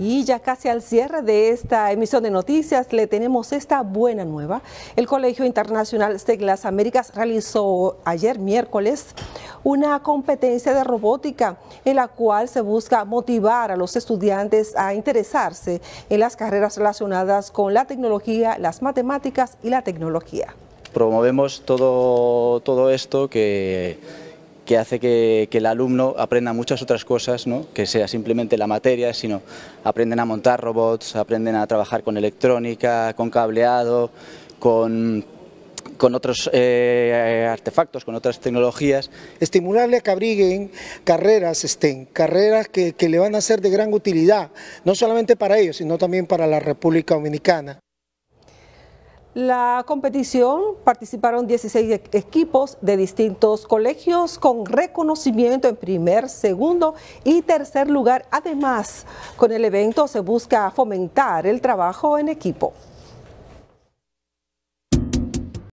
Y ya casi al cierre de esta emisión de noticias le tenemos esta buena nueva. El Colegio Internacional de las Américas realizó ayer miércoles una competencia de robótica en la cual se busca motivar a los estudiantes a interesarse en las carreras relacionadas con la tecnología, las matemáticas y la tecnología. Promovemos todo, todo esto que que hace que, el alumno aprenda muchas otras cosas, ¿no? que sea simplemente la materia, sino aprenden a montar robots, aprenden a trabajar con electrónica, con cableado, con otros eh, artefactos, con otras tecnologías. Estimularle a que abriguen carreras estén carreras que le van a ser de gran utilidad, no solamente para ellos, sino también para la República Dominicana. La competición participaron 16 e- equipos de distintos colegios con reconocimiento en primer, segundo y tercer lugar. Además, con el evento se busca fomentar el trabajo en equipo.